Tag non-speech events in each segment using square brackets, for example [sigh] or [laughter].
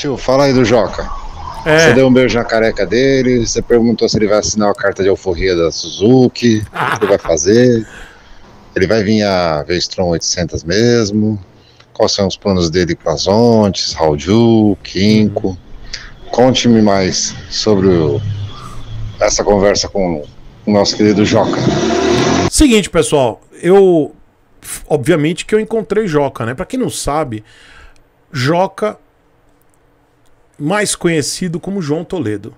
Tio, fala aí do Joca. É. Você deu um beijo na careca dele, você perguntou se ele vai assinar a carta de alforria da Suzuki, o que ele vai fazer. Ele vai vir a Vestron 800 mesmo. Quais são os planos dele com as Ontes, Raul Kinko? Conte-me mais sobre o, essa conversa com o nosso querido Joca. Seguinte, pessoal, eu obviamente que eu encontrei Joca, né? Para quem não sabe, Joca mais conhecido como João Toledo,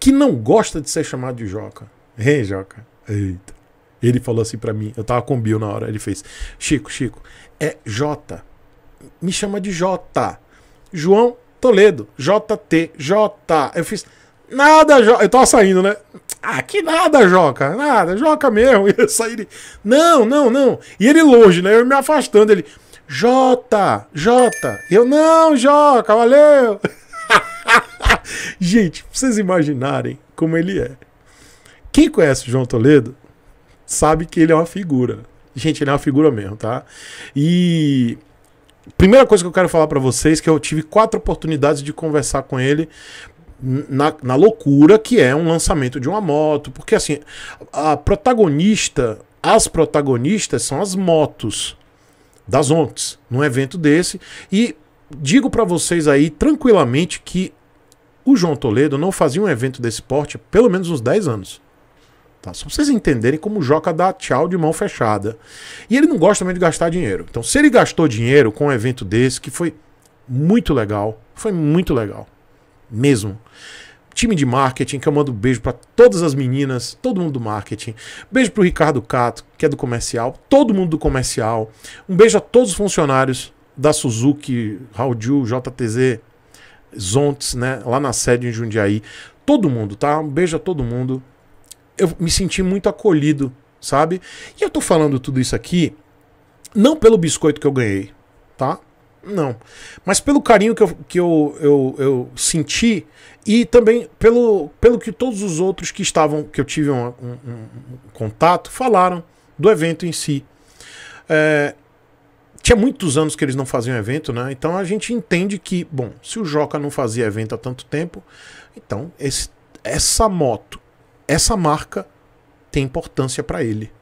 que não gosta de ser chamado de Joca. hein Joca. Eita. Ele falou assim para mim, eu tava com Bill na hora, ele fez: "Chico, Chico, é J. Me chama de J. João Toledo, JT, J". Eu fiz: "Nada, Joca. Eu tava saindo, né? Ah, que nada, Joca. Nada, Joca mesmo". E [laughs] eu saí, "Não, não, não". E ele longe, né? Eu me afastando, ele: J, J. Eu não, Joca, valeu. Gente, pra vocês imaginarem como ele é. Quem conhece o João Toledo sabe que ele é uma figura. Gente, ele é uma figura mesmo, tá? E primeira coisa que eu quero falar para vocês é que eu tive quatro oportunidades de conversar com ele na, na, loucura que é um lançamento de uma moto, porque assim a protagonista, as protagonistas são as motos das ontes, num evento desse e digo para vocês aí tranquilamente que o João Toledo não fazia um evento desse porte pelo menos uns 10 anos. Tá? Só pra vocês entenderem como o Joca dá tchau de mão fechada. E ele não gosta também de gastar dinheiro. Então, se ele gastou dinheiro com um evento desse, que foi muito legal, foi muito legal. Mesmo time de marketing, que eu mando beijo para todas as meninas, todo mundo do marketing. Beijo para o Ricardo Cato, que é do comercial, todo mundo do comercial. Um beijo a todos os funcionários da Suzuki, Raul JTZ, Zontes, né? Lá na sede em Jundiaí. Todo mundo, tá? Um beijo a todo mundo. Eu me senti muito acolhido, sabe? E eu tô falando tudo isso aqui não pelo biscoito que eu ganhei, tá? Não. Mas pelo carinho que eu, que eu, eu, eu senti e também pelo, pelo que todos os outros que estavam, que eu tive um, um, um contato, falaram do evento em si. É, tinha muitos anos que eles não faziam evento, né? Então a gente entende que, bom, se o Joca não fazia evento há tanto tempo, então esse, essa moto, essa marca tem importância para ele.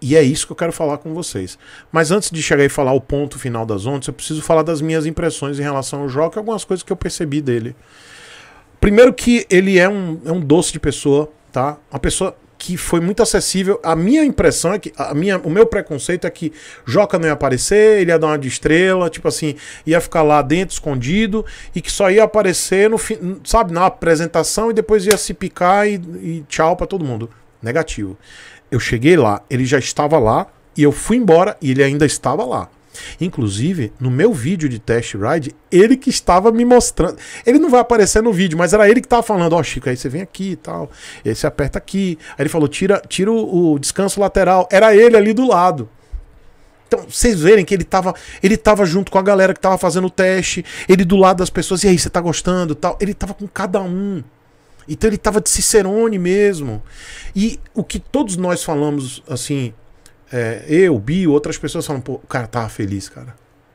E é isso que eu quero falar com vocês. Mas antes de chegar e falar o ponto final das ondas, eu preciso falar das minhas impressões em relação ao Joca e algumas coisas que eu percebi dele. Primeiro que ele é um, é um doce de pessoa, tá? Uma pessoa que foi muito acessível. A minha impressão é que. A minha, o meu preconceito é que Joca não ia aparecer, ele ia dar uma de estrela, tipo assim, ia ficar lá dentro escondido e que só ia aparecer no fim, sabe, na apresentação e depois ia se picar e, e tchau para todo mundo. Negativo. Eu cheguei lá, ele já estava lá e eu fui embora e ele ainda estava lá. Inclusive, no meu vídeo de test ride, ele que estava me mostrando. Ele não vai aparecer no vídeo, mas era ele que estava falando: Ó, oh, Chico, aí você vem aqui e tal. Aí você aperta aqui. Aí ele falou: tira, tira o, o descanso lateral. Era ele ali do lado. Então, vocês verem que ele estava ele tava junto com a galera que estava fazendo o teste, ele do lado das pessoas, e aí, você está gostando tal. Ele estava com cada um. Então ele estava de Cicerone mesmo. E o que todos nós falamos, assim, é, eu, Bi, outras pessoas falam, pô, o cara tava feliz, cara.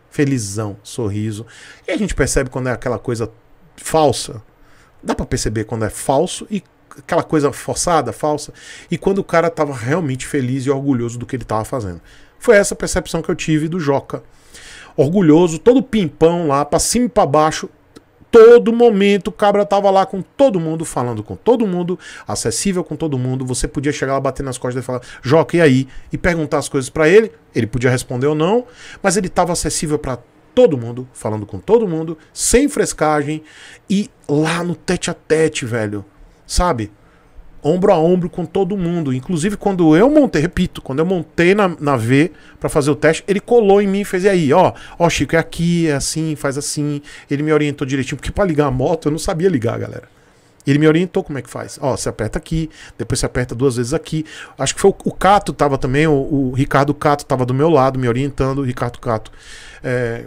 Felizão, sorriso. E a gente percebe quando é aquela coisa falsa. Dá para perceber quando é falso e aquela coisa forçada, falsa, e quando o cara tava realmente feliz e orgulhoso do que ele tava fazendo. Foi essa percepção que eu tive do Joca. Orgulhoso, todo pimpão lá, pra cima e pra baixo, todo momento o cabra tava lá com todo mundo, falando com todo mundo, acessível com todo mundo. Você podia chegar lá, bater nas costas e falar, Joca, e aí? E perguntar as coisas para ele. Ele podia responder ou não, mas ele tava acessível para todo mundo, falando com todo mundo, sem frescagem e lá no tete a tete, velho. Sabe? ombro a ombro com todo mundo. Inclusive, quando eu montei, repito, quando eu montei na, na V para fazer o teste, ele colou em mim e fez, e aí, ó, ó, Chico, é aqui, é assim, faz assim. Ele me orientou direitinho, porque para ligar a moto eu não sabia ligar, galera. Ele me orientou como é que faz. Ó, você aperta aqui, depois você aperta duas vezes aqui. Acho que foi o, o Cato tava também, o, o, Ricardo Cato tava do meu lado, me orientando. O Ricardo Cato, é,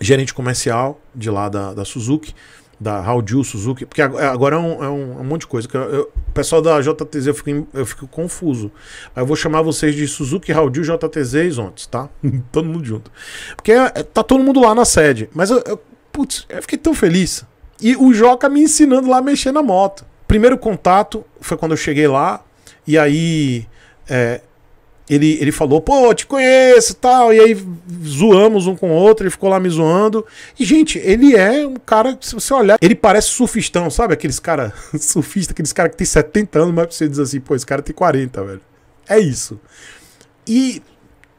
gerente comercial de lá da, da Suzuki da Haldil Suzuki, porque agora é um, é um, um monte de coisa. Eu, eu, o pessoal da JTZ eu fico, eu fico confuso. eu vou chamar vocês de Suzuki, Haldil, JTZ e Zontes, tá? [laughs] todo mundo junto. Porque é, é, tá todo mundo lá na sede. Mas eu, eu, putz, eu fiquei tão feliz. E o Joca me ensinando lá a mexer na moto. Primeiro contato foi quando eu cheguei lá. E aí é, ele, ele falou, pô, te conheço tal. E aí zoamos um com o outro, ele ficou lá me zoando. E, gente, ele é um cara, se você olhar, ele parece surfistão, sabe? Aqueles cara, [laughs] surfista, aqueles cara que tem 70 anos, mas você diz assim, pô, esse cara tem 40, velho. É isso. E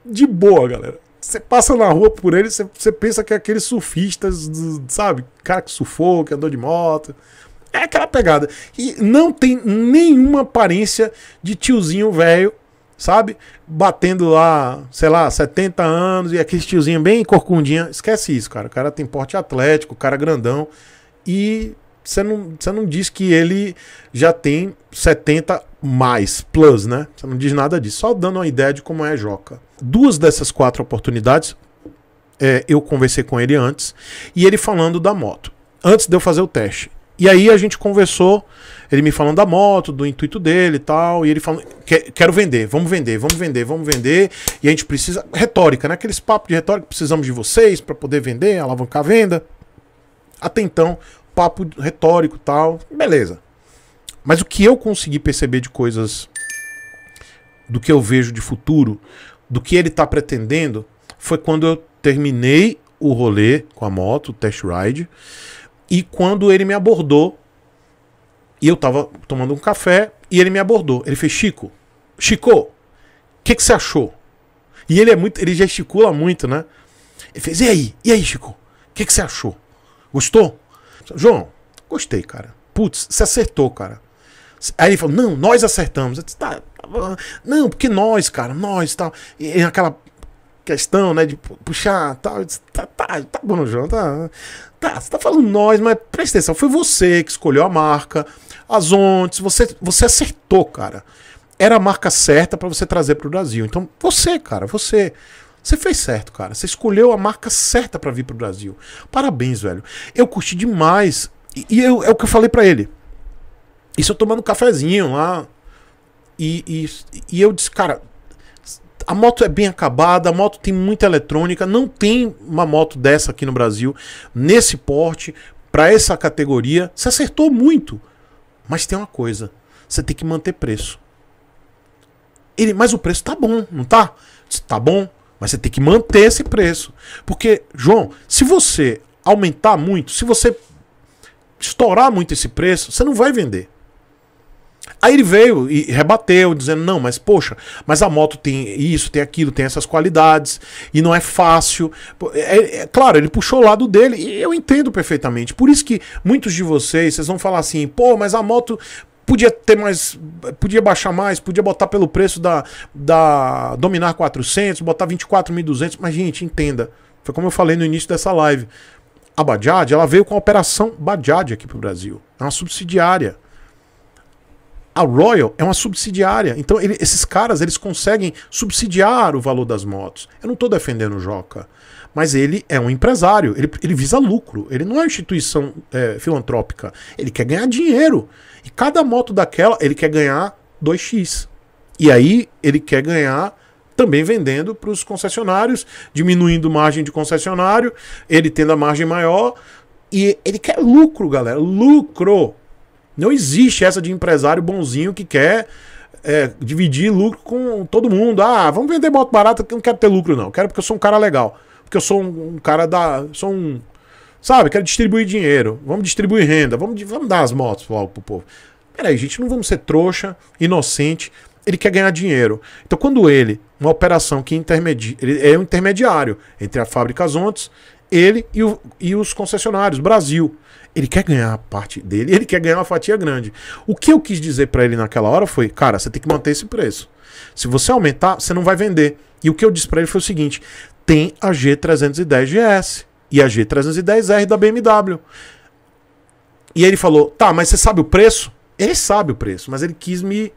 de boa, galera. Você passa na rua por ele, você, pensa que é aqueles surfistas, sabe? Cara que surfou, que andou de moto. É aquela pegada. E não tem nenhuma aparência de tiozinho velho sabe? Batendo lá, sei lá, 70 anos e aquele tiozinho bem corcundinha. Esquece isso, cara. O cara tem porte atlético, o cara grandão. E você não, você não diz que ele já tem 70 mais, plus, né? Você não diz nada disso. Só dando uma ideia de como é a Joca. Duas dessas quatro oportunidades, é, eu conversei com ele antes. E ele falando da moto. Antes de eu fazer o teste. E aí a gente conversou, ele me falando da moto, do intuito dele e tal, e ele falando, quero vender, vamos vender, vamos vender, vamos vender, e a gente precisa, retórica, né? Aqueles papos de retórica, precisamos de vocês para poder vender, alavancar a venda. Até então, papo retórico tal, beleza. Mas o que eu consegui perceber de coisas do que eu vejo de futuro, do que ele tá pretendendo, foi quando eu terminei o rolê com a moto, o test ride, e quando ele me abordou, e eu tava tomando um café, e ele me abordou. Ele fez, Chico, Chico, o que, que você achou? E ele é muito, ele gesticula muito, né? Ele fez, e aí? E aí, Chico? O que, que você achou? Gostou? João, gostei, cara. Putz, você acertou, cara. Aí ele falou, não, nós acertamos. Eu disse, tá, tá não, porque nós, cara, nós, tal. E, e aquela questão, né? De puxar, tal. Tá, tá, tá, tá bom, João, tá. Tá, você tá falando nós, mas presta atenção, foi você que escolheu a marca, as ontes, você, você acertou, cara. Era a marca certa para você trazer pro Brasil. Então, você, cara, você. Você fez certo, cara. Você escolheu a marca certa para vir pro Brasil. Parabéns, velho. Eu curti demais. E, e eu, é o que eu falei para ele. Isso eu tomando um cafezinho lá. E, e, e eu disse, cara, a moto é bem acabada, a moto tem muita eletrônica, não tem uma moto dessa aqui no Brasil, nesse porte, para essa categoria. Você acertou muito. Mas tem uma coisa, você tem que manter preço. Ele, mas o preço tá bom, não tá? Tá bom, mas você tem que manter esse preço. Porque, João, se você aumentar muito, se você estourar muito esse preço, você não vai vender. Aí ele veio e rebateu, dizendo: não, mas poxa, mas a moto tem isso, tem aquilo, tem essas qualidades, e não é fácil. É, é, é, claro, ele puxou o lado dele, e eu entendo perfeitamente. Por isso que muitos de vocês, vocês vão falar assim: pô, mas a moto podia ter mais, podia baixar mais, podia botar pelo preço da, da Dominar 400, botar 24.200, mas gente, entenda, foi como eu falei no início dessa live. A Bajaj, ela veio com a operação Bajaj aqui pro Brasil. É uma subsidiária. A Royal é uma subsidiária. Então, ele, esses caras eles conseguem subsidiar o valor das motos. Eu não estou defendendo o Joca. Mas ele é um empresário, ele, ele visa lucro, ele não é uma instituição é, filantrópica. Ele quer ganhar dinheiro. E cada moto daquela, ele quer ganhar 2x. E aí ele quer ganhar também vendendo para os concessionários, diminuindo margem de concessionário, ele tendo a margem maior. E ele quer lucro, galera. Lucro! Não existe essa de empresário bonzinho que quer é, dividir lucro com todo mundo. Ah, vamos vender moto barata que eu não quero ter lucro, não. Quero porque eu sou um cara legal. Porque eu sou um, um cara da. Sou um. Sabe, quero distribuir dinheiro. Vamos distribuir renda. Vamos, vamos dar as motos logo pro povo. Peraí, gente, não vamos ser trouxa, inocente. Ele quer ganhar dinheiro. Então, quando ele, uma operação que intermedia, ele é um intermediário entre a fábrica Zontes, ele e, o, e os concessionários, Brasil. Ele quer ganhar a parte dele, ele quer ganhar uma fatia grande. O que eu quis dizer para ele naquela hora foi: cara, você tem que manter esse preço. Se você aumentar, você não vai vender. E o que eu disse para ele foi o seguinte: tem a G310 GS e a G310R da BMW. E ele falou: tá, mas você sabe o preço? Ele sabe o preço, mas ele quis me.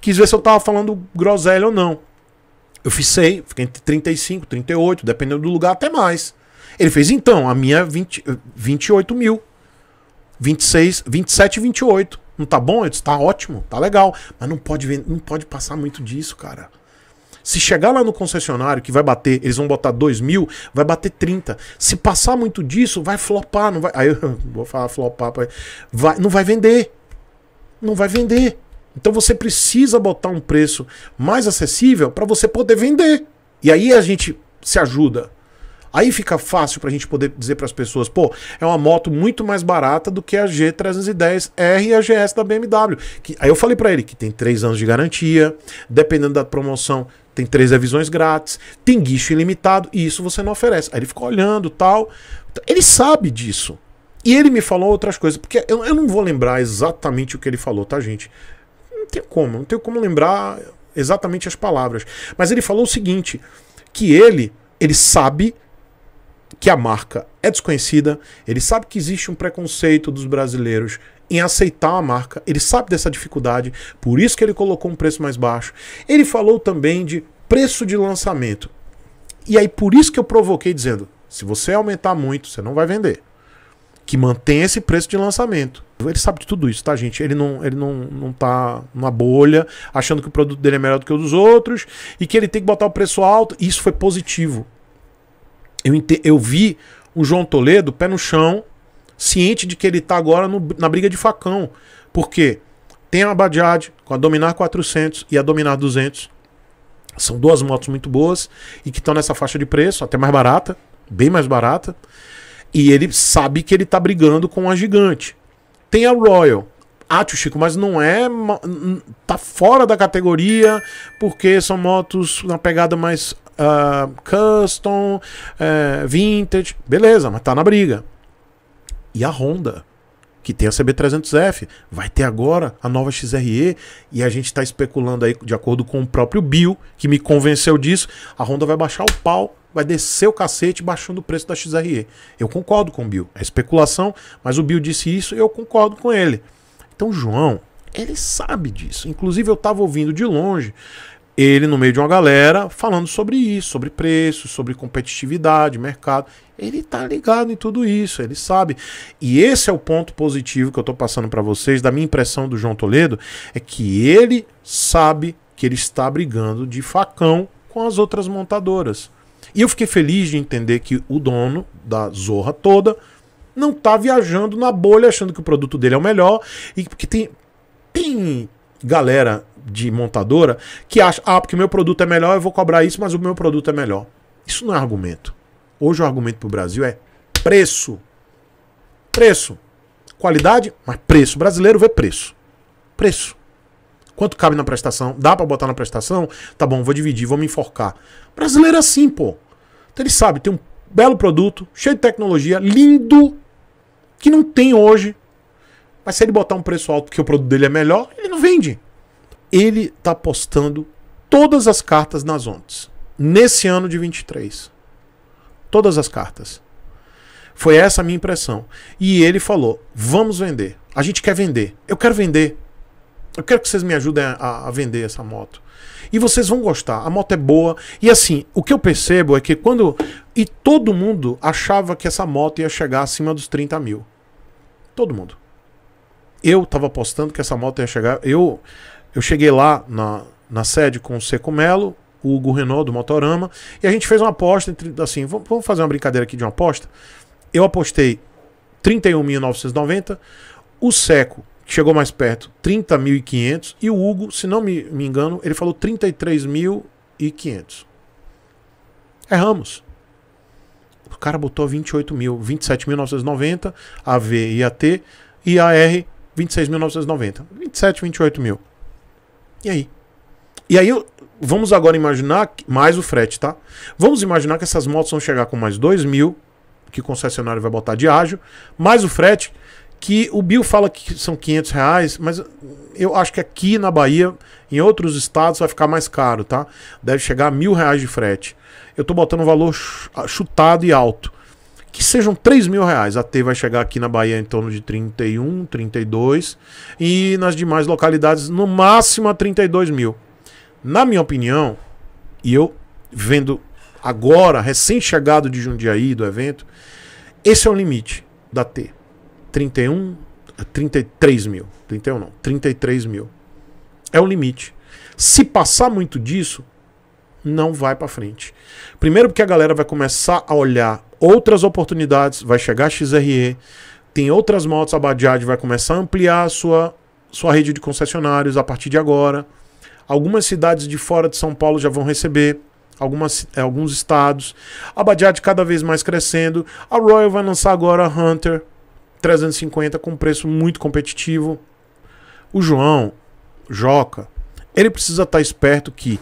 quis ver se eu tava falando groselha ou não. Eu fiz sei, fiquei entre 35, 38, dependendo do lugar, até mais. Ele fez, então, a minha 20, 28 mil. 26, 27, 28. Não tá bom? Eu disse, tá ótimo, tá legal. Mas não pode, ver, não pode passar muito disso, cara. Se chegar lá no concessionário, que vai bater, eles vão botar 2 mil, vai bater 30. Se passar muito disso, vai flopar. Não vai, [laughs] aí eu vou falar flopar. Vai, não vai vender. Não vai vender. Então você precisa botar um preço mais acessível para você poder vender. E aí a gente se ajuda. Aí fica fácil para a gente poder dizer para as pessoas, pô, é uma moto muito mais barata do que a G310R e a GS da BMW. Que, aí eu falei para ele que tem três anos de garantia, dependendo da promoção, tem três revisões grátis, tem guicho ilimitado e isso você não oferece. Aí ele ficou olhando tal. Ele sabe disso. E ele me falou outras coisas, porque eu, eu não vou lembrar exatamente o que ele falou, tá, gente? Não tem como, não tenho como lembrar exatamente as palavras. Mas ele falou o seguinte: que ele, ele sabe que a marca é desconhecida, ele sabe que existe um preconceito dos brasileiros em aceitar a marca, ele sabe dessa dificuldade, por isso que ele colocou um preço mais baixo. Ele falou também de preço de lançamento. E aí por isso que eu provoquei dizendo: se você aumentar muito, você não vai vender. Que mantenha esse preço de lançamento. Ele sabe de tudo isso, tá, gente? Ele não, ele não, não tá na bolha, achando que o produto dele é melhor do que o dos outros e que ele tem que botar o preço alto. Isso foi positivo. Eu, eu vi o João Toledo pé no chão, ciente de que ele está agora no... na briga de facão. Porque tem a Bajaj com a Dominar 400 e a Dominar 200. São duas motos muito boas e que estão nessa faixa de preço, até mais barata, bem mais barata. E ele sabe que ele está brigando com a gigante. Tem a Royal, ah, tio Chico, mas não é. Tá fora da categoria, porque são motos na pegada mais uh, custom, uh, vintage. Beleza, mas tá na briga. E a Honda, que tem a CB300F, vai ter agora a nova XRE. E a gente tá especulando aí, de acordo com o próprio Bill, que me convenceu disso. A Honda vai baixar o pau vai descer o cacete baixando o preço da XRE. Eu concordo com o Bill. É especulação, mas o Bill disse isso e eu concordo com ele. Então, João, ele sabe disso. Inclusive, eu estava ouvindo de longe ele no meio de uma galera falando sobre isso, sobre preço, sobre competitividade, mercado. Ele está ligado em tudo isso, ele sabe. E esse é o ponto positivo que eu estou passando para vocês, da minha impressão do João Toledo, é que ele sabe que ele está brigando de facão com as outras montadoras. E eu fiquei feliz de entender que o dono da zorra toda não tá viajando na bolha achando que o produto dele é o melhor e que tem, tem galera de montadora que acha, ah, porque meu produto é melhor, eu vou cobrar isso, mas o meu produto é melhor. Isso não é argumento. Hoje o argumento pro Brasil é preço. Preço. Qualidade, mas preço. O brasileiro vê preço. Preço. Quanto cabe na prestação? Dá para botar na prestação? Tá bom, vou dividir, vou me enforcar. brasileiro é assim, pô. Então ele sabe, tem um belo produto, cheio de tecnologia, lindo, que não tem hoje. Mas se ele botar um preço alto porque o produto dele é melhor, ele não vende. Ele está apostando todas as cartas nas ondas. Nesse ano de 23. Todas as cartas. Foi essa a minha impressão. E ele falou: vamos vender. A gente quer vender. Eu quero vender. Eu quero que vocês me ajudem a, a vender essa moto. E vocês vão gostar. A moto é boa. E assim, o que eu percebo é que quando. E todo mundo achava que essa moto ia chegar acima dos 30 mil. Todo mundo. Eu tava apostando que essa moto ia chegar. Eu, eu cheguei lá na, na sede com o Seco Melo, o Hugo Renault do Motorama, e a gente fez uma aposta entre. Assim, vamos fazer uma brincadeira aqui de uma aposta. Eu apostei 31.990. O Seco chegou mais perto, 30.500. E o Hugo, se não me, me engano, ele falou 33.500. Erramos. O cara botou 28 mil, 27.990, a V e a T, e a R, 26.990. 27, 28 mil. E aí? E aí, vamos agora imaginar, mais o frete, tá? Vamos imaginar que essas motos vão chegar com mais 2 mil, que o concessionário vai botar de ágio, mais o frete, que o Bill fala que são 500 reais, mas eu acho que aqui na Bahia, em outros estados, vai ficar mais caro, tá? Deve chegar a mil reais de frete. Eu tô botando um valor ah, chutado e alto. Que sejam 3 mil reais. A T vai chegar aqui na Bahia em torno de 31, 32. E nas demais localidades, no máximo a 32 mil. Na minha opinião, e eu vendo agora, recém-chegado de Jundiaí, do evento, esse é o limite da T. 31, 33 mil. 31 não, 33 mil. É o limite. Se passar muito disso, não vai para frente. Primeiro porque a galera vai começar a olhar outras oportunidades, vai chegar a XRE, tem outras motos, a Bajaj vai começar a ampliar a sua, sua rede de concessionários a partir de agora. Algumas cidades de fora de São Paulo já vão receber, algumas, eh, alguns estados. A Bajaj cada vez mais crescendo. A Royal vai lançar agora a Hunter, 350 com preço muito competitivo. O João, Joca, ele precisa estar tá esperto que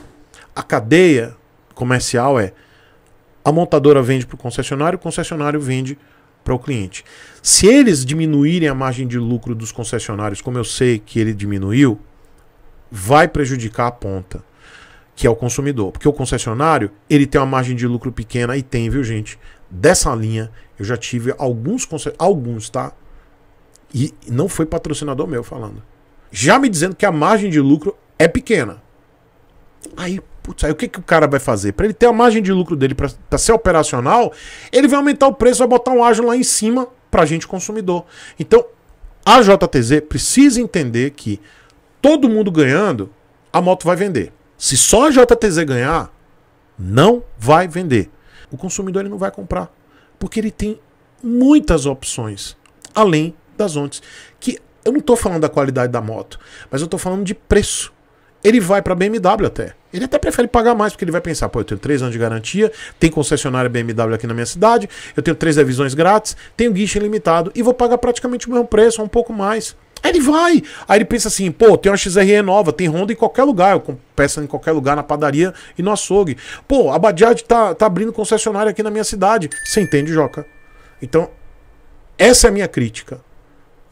a cadeia comercial é a montadora vende para o concessionário, o concessionário vende para o cliente. Se eles diminuírem a margem de lucro dos concessionários, como eu sei que ele diminuiu, vai prejudicar a ponta, que é o consumidor, porque o concessionário, ele tem uma margem de lucro pequena e tem, viu, gente, dessa linha eu já tive alguns conselhos, alguns, tá? E não foi patrocinador meu falando. Já me dizendo que a margem de lucro é pequena. Aí, putz, aí o que, que o cara vai fazer? Para ele ter a margem de lucro dele para ser operacional, ele vai aumentar o preço, vai botar um ágio lá em cima pra gente consumidor. Então, a JTZ precisa entender que todo mundo ganhando, a moto vai vender. Se só a JTZ ganhar, não vai vender. O consumidor ele não vai comprar porque ele tem muitas opções, além das ontes. Que eu não estou falando da qualidade da moto, mas eu estou falando de preço. Ele vai para BMW até. Ele até prefere pagar mais, porque ele vai pensar: pô, eu tenho três anos de garantia, tem concessionária BMW aqui na minha cidade, eu tenho três revisões grátis, tenho guiche limitado e vou pagar praticamente o mesmo preço, um pouco mais. Aí ele vai. Aí ele pensa assim, pô, tem uma XRE nova, tem Honda em qualquer lugar. Eu peço em qualquer lugar, na padaria e no açougue. Pô, a Badiad tá, tá abrindo concessionária aqui na minha cidade. Você entende, Joca? Então, essa é a minha crítica.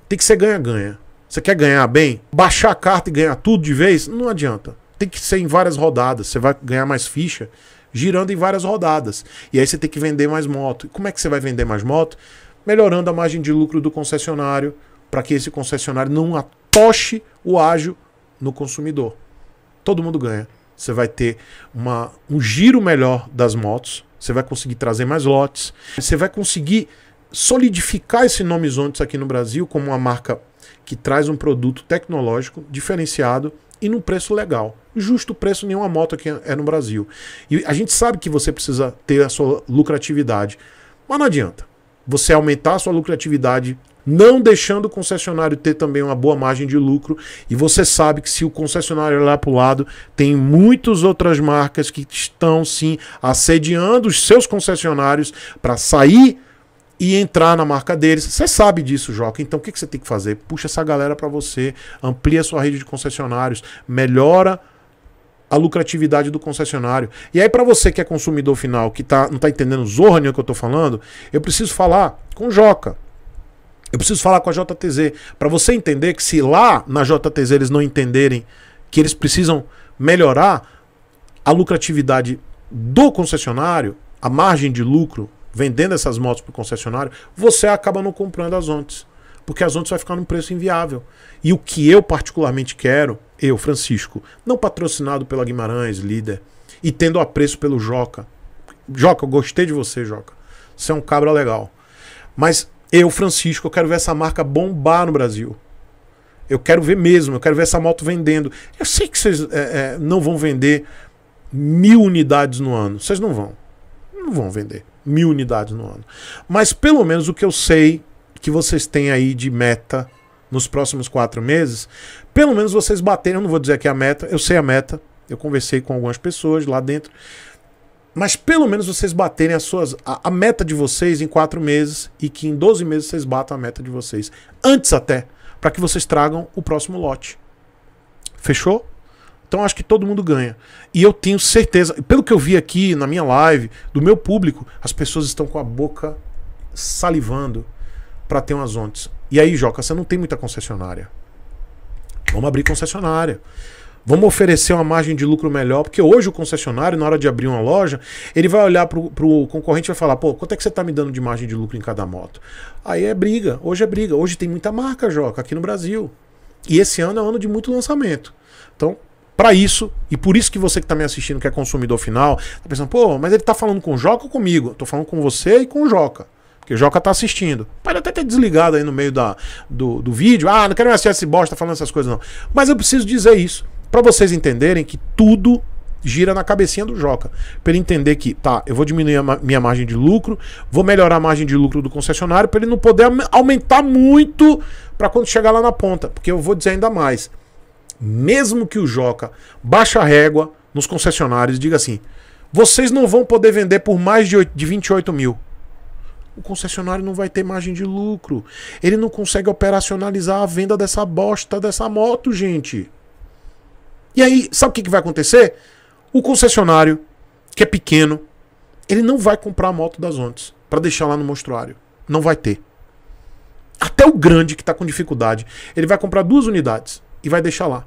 Tem que ser ganha-ganha. Você quer ganhar bem? Baixar a carta e ganhar tudo de vez? Não adianta. Tem que ser em várias rodadas. Você vai ganhar mais ficha girando em várias rodadas. E aí você tem que vender mais moto. E como é que você vai vender mais moto? Melhorando a margem de lucro do concessionário, para que esse concessionário não atoche o ágio no consumidor. Todo mundo ganha. Você vai ter uma, um giro melhor das motos, você vai conseguir trazer mais lotes, você vai conseguir solidificar esse nome Zontes aqui no Brasil como uma marca que traz um produto tecnológico diferenciado e num preço legal. Justo preço nenhuma moto aqui é no Brasil. E a gente sabe que você precisa ter a sua lucratividade, mas não adianta. Você aumentar a sua lucratividade não deixando o concessionário ter também uma boa margem de lucro. E você sabe que se o concessionário olhar para o lado, tem muitas outras marcas que estão sim assediando os seus concessionários para sair e entrar na marca deles. Você sabe disso, Joca. Então o que, você tem que fazer? Puxa essa galera para você, amplia sua rede de concessionários, melhora a lucratividade do concessionário. E aí para você que é consumidor final, que tá, não está entendendo zorra nenhuma que eu estou falando, eu preciso falar com o Joca. Eu preciso falar com a JTZ. Para você entender que se lá na JTZ eles não entenderem que eles precisam melhorar a lucratividade do concessionário, a margem de lucro, vendendo essas motos para o concessionário, você acaba não comprando as ontes. Porque as ontes vai ficar num preço inviável. E o que eu particularmente quero, eu, Francisco, não patrocinado pela Guimarães, líder, e tendo apreço pelo Joca. Joca, eu gostei de você, Joca. Você é um cabra legal. Mas eu, Francisco, eu quero ver essa marca bombar no Brasil. Eu quero ver mesmo, eu quero ver essa moto vendendo. Eu sei que vocês é, é, não vão vender mil unidades no ano. Vocês não vão. Não vão vender mil unidades no ano. Mas pelo menos o que eu sei que vocês têm aí de meta nos próximos quatro meses, pelo menos vocês baterem. Eu não vou dizer aqui é a meta, eu sei a meta. Eu conversei com algumas pessoas lá dentro. Mas pelo menos vocês baterem as suas, a, a meta de vocês em quatro meses e que em 12 meses vocês batam a meta de vocês. Antes até, para que vocês tragam o próximo lote. Fechou? Então acho que todo mundo ganha. E eu tenho certeza, pelo que eu vi aqui na minha live, do meu público, as pessoas estão com a boca salivando para ter umas ontes. E aí, Joca, você não tem muita concessionária. Vamos abrir concessionária. Vamos oferecer uma margem de lucro melhor, porque hoje o concessionário, na hora de abrir uma loja, ele vai olhar para o concorrente e vai falar: pô, quanto é que você está me dando de margem de lucro em cada moto? Aí é briga, hoje é briga. Hoje tem muita marca, Joca, aqui no Brasil. E esse ano é um ano de muito lançamento. Então, para isso, e por isso que você que está me assistindo, que é consumidor final, tá pensando: pô, mas ele está falando com o Joca ou comigo? Eu tô falando com você e com o Joca. Porque o Joca tá assistindo. Pode até ter desligado aí no meio da, do, do vídeo. Ah, não quero mais assistir esse bosta falando essas coisas, não. Mas eu preciso dizer isso para vocês entenderem que tudo gira na cabecinha do Joca. Para ele entender que, tá, eu vou diminuir a ma minha margem de lucro, vou melhorar a margem de lucro do concessionário, para ele não poder aumentar muito para quando chegar lá na ponta. Porque eu vou dizer ainda mais. Mesmo que o Joca baixa a régua nos concessionários diga assim: vocês não vão poder vender por mais de, 8, de 28 mil. O concessionário não vai ter margem de lucro. Ele não consegue operacionalizar a venda dessa bosta, dessa moto, gente. E aí, sabe o que, que vai acontecer? O concessionário, que é pequeno, ele não vai comprar a moto das Ontes para deixar lá no mostruário. Não vai ter. Até o grande que está com dificuldade, ele vai comprar duas unidades e vai deixar lá.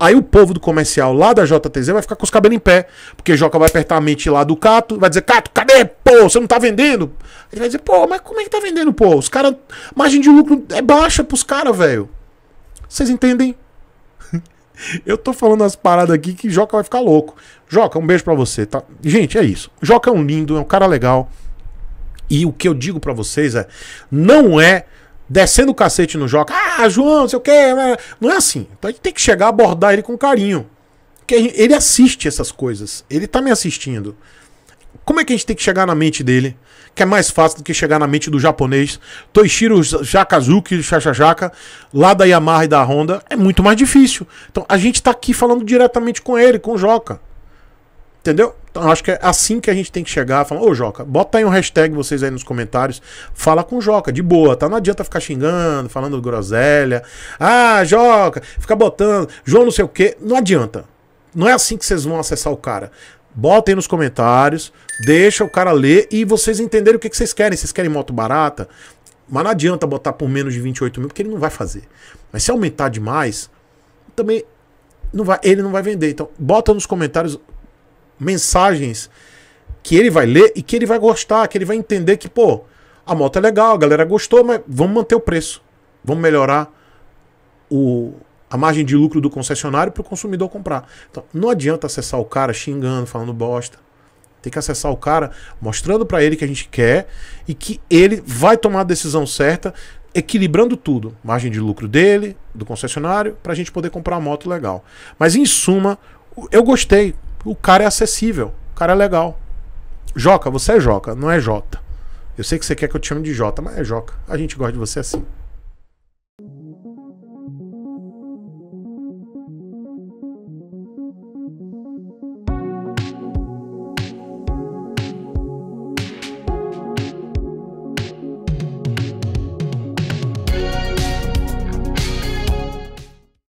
Aí o povo do comercial lá da JTZ vai ficar com os cabelos em pé. Porque Joca vai apertar a mente lá do Cato, vai dizer, Cato, cadê, pô? Você não tá vendendo? Ele vai dizer, pô, mas como é que tá vendendo, pô? Os caras. Margem de lucro é baixa pros caras, velho. Vocês entendem? Eu tô falando as paradas aqui que Joca vai ficar louco. Joca, um beijo para você, tá? Gente, é isso. Joca é um lindo, é um cara legal. E o que eu digo para vocês é, não é descendo o cacete no Joca. Ah, João, sei o quê. Né? Não é assim. Então a gente tem que chegar a abordar ele com carinho. Porque ele assiste essas coisas. Ele tá me assistindo. Como é que a gente tem que chegar na mente dele? que é mais fácil do que chegar na mente do japonês Toichiro Shakazuki, Shachachaka, lá da Yamaha e da Honda, é muito mais difícil. Então a gente está aqui falando diretamente com ele, com o Joca. Entendeu? Então acho que é assim que a gente tem que chegar, falar, ô Joca, bota aí um hashtag vocês aí nos comentários, fala com o Joca, de boa, tá? Não adianta ficar xingando, falando groselha, ah, Joca, fica botando, João não sei o quê, não adianta. Não é assim que vocês vão acessar o cara. Botem nos comentários, Deixa o cara ler e vocês entenderem o que, que vocês querem. Vocês querem moto barata? Mas não adianta botar por menos de 28 mil, porque ele não vai fazer. Mas se aumentar demais, também não vai, ele não vai vender. Então, bota nos comentários mensagens que ele vai ler e que ele vai gostar, que ele vai entender que, pô, a moto é legal, a galera gostou, mas vamos manter o preço. Vamos melhorar o, a margem de lucro do concessionário para o consumidor comprar. Então, não adianta acessar o cara xingando, falando bosta tem que acessar o cara mostrando para ele que a gente quer e que ele vai tomar a decisão certa, equilibrando tudo. Margem de lucro dele, do concessionário, para a gente poder comprar uma moto legal. Mas em suma, eu gostei. O cara é acessível, o cara é legal. Joca, você é Joca, não é Jota. Eu sei que você quer que eu te chame de Jota, mas é Joca. A gente gosta de você assim.